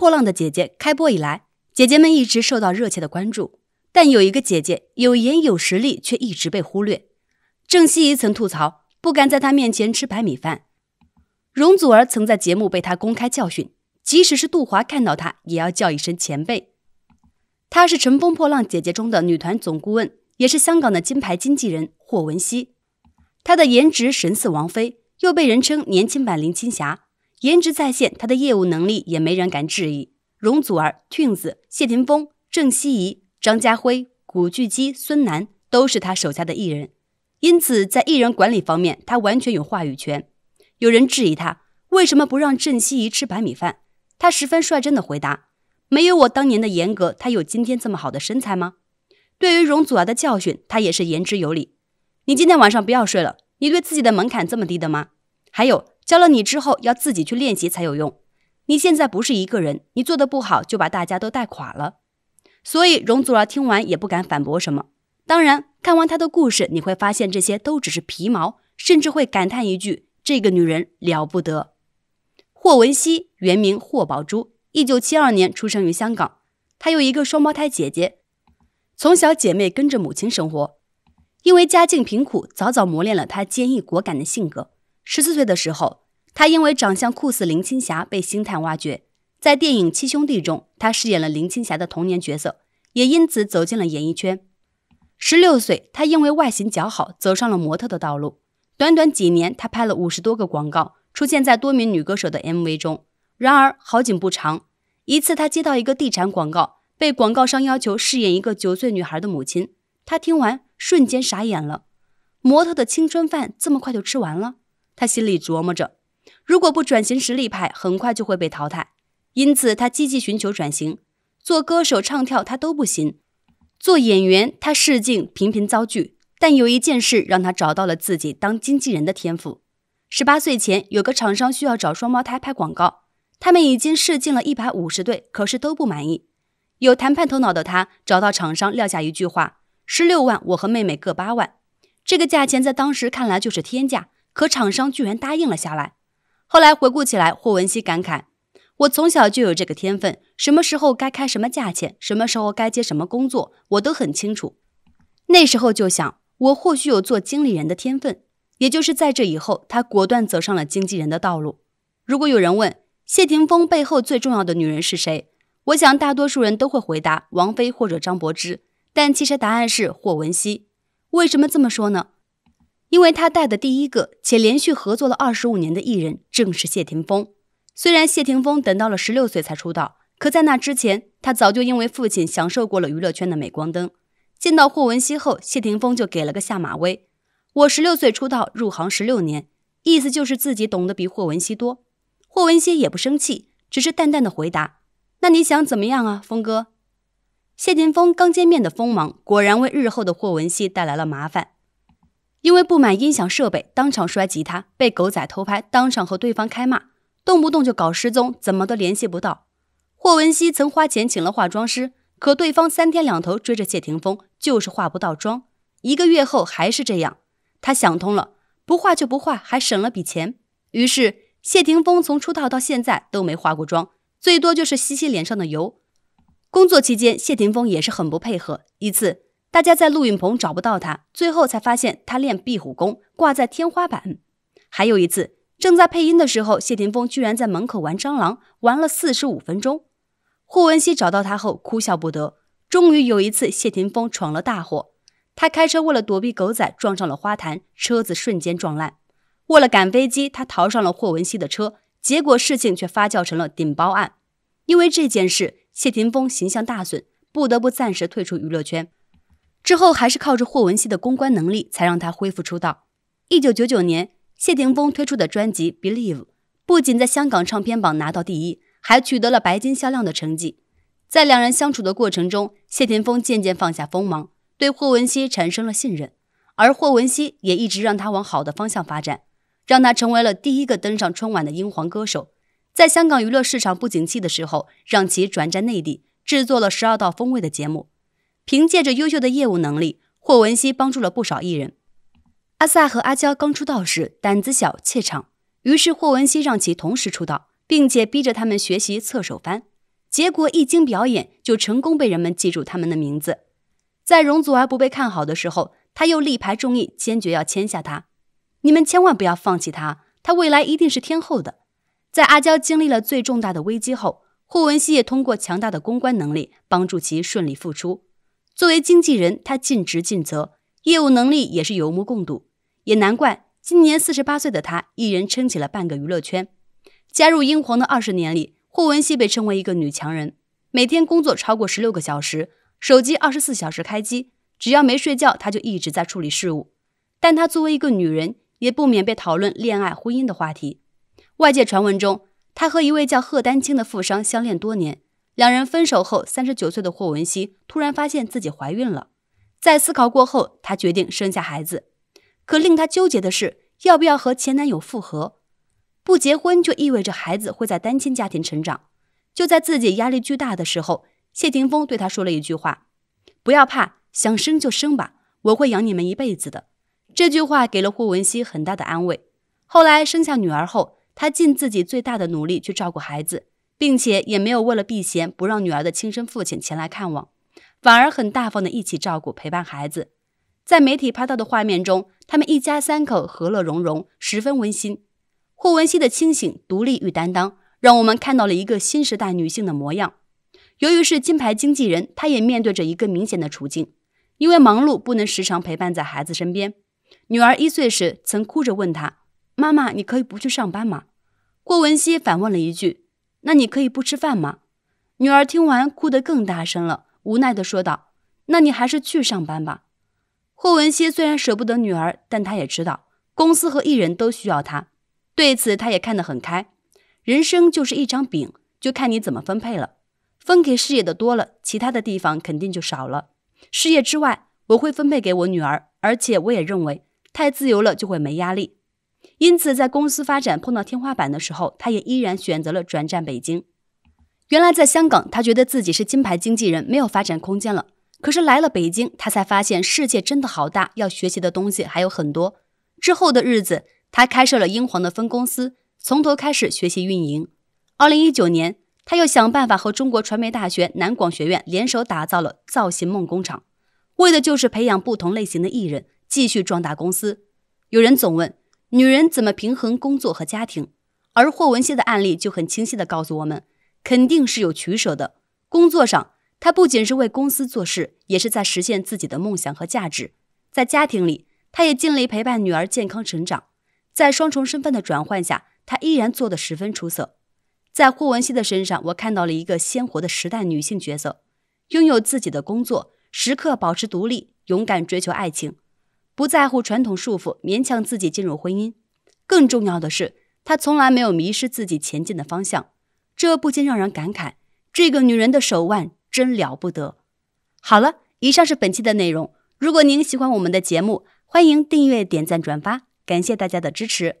《破浪的姐姐》开播以来，姐姐们一直受到热切的关注，但有一个姐姐有颜有实力，却一直被忽略。郑希怡曾吐槽不敢在她面前吃白米饭，容祖儿曾在节目被她公开教训，即使是杜华看到她也要叫一声前辈。她是《乘风破浪姐姐》中的女团总顾问，也是香港的金牌经纪人霍汶希。她的颜值神似王菲，又被人称年轻版林青霞。颜值在线，他的业务能力也没人敢质疑。容祖儿、Twins、谢霆锋、郑希怡、张家辉、古巨基、孙楠都是他手下的艺人，因此在艺人管理方面，他完全有话语权。有人质疑他为什么不让郑希怡吃白米饭，他十分率真的回答：“没有我当年的严格，他有今天这么好的身材吗？”对于容祖儿的教训，他也是言之有理。你今天晚上不要睡了，你对自己的门槛这么低的吗？还有。教了你之后，要自己去练习才有用。你现在不是一个人，你做的不好就把大家都带垮了。所以容祖儿听完也不敢反驳什么。当然，看完她的故事，你会发现这些都只是皮毛，甚至会感叹一句：“这个女人了不得。”霍汶希原名霍宝珠，一九七二年出生于香港。她有一个双胞胎姐姐，从小姐妹跟着母亲生活，因为家境贫苦，早早磨练了她坚毅果敢的性格。十四岁的时候，他因为长相酷似林青霞被星探挖掘，在电影《七兄弟》中，他饰演了林青霞的童年角色，也因此走进了演艺圈。十六岁，他因为外形姣好走上了模特的道路。短短几年，他拍了五十多个广告，出现在多名女歌手的 MV 中。然而好景不长，一次他接到一个地产广告，被广告商要求饰演一个九岁女孩的母亲。他听完瞬间傻眼了，模特的青春饭这么快就吃完了。他心里琢磨着，如果不转型实力派，很快就会被淘汰。因此，他积极寻求转型。做歌手、唱跳他都不行，做演员他试镜频频遭拒。但有一件事让他找到了自己当经纪人的天赋。十八岁前，有个厂商需要找双胞胎拍广告，他们已经试镜了一百五十对，可是都不满意。有谈判头脑的他，找到厂商撂下一句话：“十六万，我和妹妹各八万。”这个价钱在当时看来就是天价。可厂商居然答应了下来。后来回顾起来，霍汶希感慨：“我从小就有这个天分，什么时候该开什么价钱，什么时候该接什么工作，我都很清楚。那时候就想，我或许有做经理人的天分。”也就是在这以后，他果断走上了经纪人的道路。如果有人问谢霆锋背后最重要的女人是谁，我想大多数人都会回答王菲或者张柏芝，但其实答案是霍汶希。为什么这么说呢？因为他带的第一个且连续合作了二十五年的艺人正是谢霆锋。虽然谢霆锋等到了十六岁才出道，可在那之前，他早就因为父亲享受过了娱乐圈的镁光灯。见到霍汶希后，谢霆锋就给了个下马威：“我十六岁出道，入行十六年，意思就是自己懂得比霍汶希多。”霍汶希也不生气，只是淡淡的回答：“那你想怎么样啊，峰哥？”谢霆锋刚见面的锋芒果然为日后的霍汶希带来了麻烦。因为不满音响设备，当场摔吉他，被狗仔偷拍，当场和对方开骂，动不动就搞失踪，怎么都联系不到。霍文希曾花钱请了化妆师，可对方三天两头追着谢霆锋，就是化不到妆。一个月后还是这样，他想通了，不化就不化，还省了笔钱。于是谢霆锋从出道到现在都没化过妆，最多就是洗洗脸上的油。工作期间，谢霆锋也是很不配合，一次。大家在录影棚找不到他，最后才发现他练壁虎功挂在天花板。还有一次，正在配音的时候，谢霆锋居然在门口玩蟑螂，玩了四十五分钟。霍汶希找到他后哭笑不得。终于有一次，谢霆锋闯了大祸，他开车为了躲避狗仔撞上了花坛，车子瞬间撞烂。为了赶飞机，他逃上了霍汶希的车，结果事情却发酵成了顶包案。因为这件事，谢霆锋形象大损，不得不暂时退出娱乐圈。之后还是靠着霍汶希的公关能力，才让他恢复出道。一九九九年，谢霆锋推出的专辑《Believe》不仅在香港唱片榜拿到第一，还取得了白金销量的成绩。在两人相处的过程中，谢霆锋渐渐放下锋芒，对霍汶希产生了信任，而霍汶希也一直让他往好的方向发展，让他成为了第一个登上春晚的英皇歌手。在香港娱乐市场不景气的时候，让其转战内地，制作了十二道风味的节目。凭借着优秀的业务能力，霍文熙帮助了不少艺人。阿萨和阿娇刚出道时胆子小怯场，于是霍文熙让其同时出道，并且逼着他们学习侧手翻。结果一经表演，就成功被人们记住他们的名字。在容祖儿不被看好的时候，他又力排众议，坚决要签下他。你们千万不要放弃他，他未来一定是天后的。在阿娇经历了最重大的危机后，霍文熙也通过强大的公关能力帮助其顺利复出。作为经纪人，他尽职尽责，业务能力也是有目共睹，也难怪今年四十八岁的他一人撑起了半个娱乐圈。加入英皇的二十年里，霍汶希被称为一个女强人，每天工作超过十六个小时，手机二十四小时开机，只要没睡觉，她就一直在处理事务。但她作为一个女人，也不免被讨论恋爱、婚姻的话题。外界传闻中，她和一位叫贺丹青的富商相恋多年。两人分手后，三十九岁的霍汶希突然发现自己怀孕了。在思考过后，她决定生下孩子。可令她纠结的是，要不要和前男友复合？不结婚就意味着孩子会在单亲家庭成长。就在自己压力巨大的时候，谢霆锋对她说了一句话：“不要怕，想生就生吧，我会养你们一辈子的。”这句话给了霍汶希很大的安慰。后来生下女儿后，她尽自己最大的努力去照顾孩子。并且也没有为了避嫌不让女儿的亲生父亲前来看望，反而很大方的一起照顾陪伴孩子。在媒体拍到的画面中，他们一家三口和乐融融，十分温馨。霍汶希的清醒、独立与担当，让我们看到了一个新时代女性的模样。由于是金牌经纪人，她也面对着一个明显的处境：因为忙碌，不能时常陪伴在孩子身边。女儿一岁时曾哭着问他：“妈妈，你可以不去上班吗？”霍汶希反问了一句。那你可以不吃饭吗？女儿听完哭得更大声了，无奈地说道：“那你还是去上班吧。”霍文熙虽然舍不得女儿，但他也知道公司和艺人都需要他。对此，他也看得很开。人生就是一张饼，就看你怎么分配了。分给事业的多了，其他的地方肯定就少了。事业之外，我会分配给我女儿，而且我也认为太自由了就会没压力。因此，在公司发展碰到天花板的时候，他也依然选择了转战北京。原来在香港，他觉得自己是金牌经纪人，没有发展空间了。可是来了北京，他才发现世界真的好大，要学习的东西还有很多。之后的日子，他开设了英皇的分公司，从头开始学习运营。二零一九年，他又想办法和中国传媒大学南广学院联手打造了造型梦工厂，为的就是培养不同类型的艺人，继续壮大公司。有人总问。女人怎么平衡工作和家庭？而霍文熙的案例就很清晰地告诉我们，肯定是有取舍的。工作上，她不仅是为公司做事，也是在实现自己的梦想和价值；在家庭里，她也尽力陪伴女儿健康成长。在双重身份的转换下，她依然做得十分出色。在霍文熙的身上，我看到了一个鲜活的时代女性角色，拥有自己的工作，时刻保持独立，勇敢追求爱情。不在乎传统束缚，勉强自己进入婚姻。更重要的是，她从来没有迷失自己前进的方向，这不禁让人感慨：这个女人的手腕真了不得。好了，以上是本期的内容。如果您喜欢我们的节目，欢迎订阅、点赞、转发，感谢大家的支持。